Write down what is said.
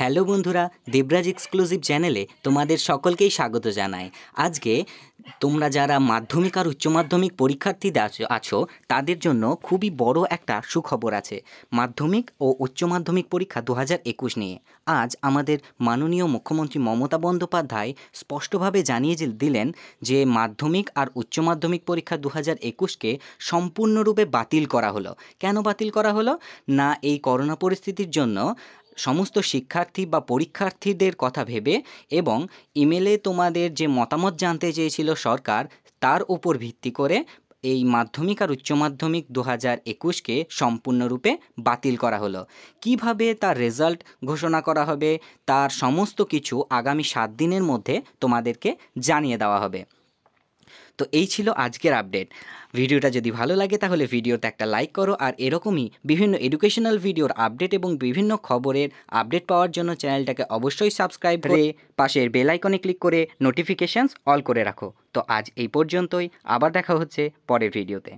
hello বন্ধুরা Debraj exclusive চ্যানেলে তোমাদের সকলকেই স্বাগত জানাই আজকে তোমরা যারা মাধ্যমিক আর উচ্চ মাধ্যমিক পরীক্ষার্থী আছো তাদের জন্য খুবই বড় একটা সুখবর আছে মাধ্যমিক ও উচ্চ মাধ্যমিক পরীক্ষা দু একুশ নিয়ে আজ আমাদের মাননীয় মুখ্যমন্ত্রী মমতা বন্দ্যোপাধ্যায় স্পষ্টভাবে জানিয়ে দিলেন যে মাধ্যমিক আর উচ্চ মাধ্যমিক পরীক্ষা দু হাজার একুশকে সম্পূর্ণরূপে বাতিল করা হলো কেন বাতিল করা হলো না এই করোনা পরিস্থিতির জন্য সমস্ত শিক্ষার্থী বা পরীক্ষার্থীদের কথা ভেবে এবং ইমেলে তোমাদের যে মতামত জানতে চেয়েছিল সরকার তার উপর ভিত্তি করে এই মাধ্যমিক আর উচ্চ মাধ্যমিক দু হাজার একুশকে সম্পূর্ণরূপে বাতিল করা হলো কিভাবে তার রেজাল্ট ঘোষণা করা হবে তার সমস্ত কিছু আগামী সাত দিনের মধ্যে তোমাদেরকে জানিয়ে দেওয়া হবে তো এই ছিল আজকের আপডেট ভিডিওটা যদি ভালো লাগে তাহলে ভিডিওতে একটা লাইক করো আর এরকমই বিভিন্ন এডুকেশনাল ভিডিওর আপডেট এবং বিভিন্ন খবরের আপডেট পাওয়ার জন্য চ্যানেলটাকে অবশ্যই সাবস্ক্রাইব করে পাশের বেলাইকনে ক্লিক করে নোটিফিকেশানস অল করে রাখো তো আজ এই পর্যন্তই আবার দেখা হচ্ছে পরের ভিডিওতে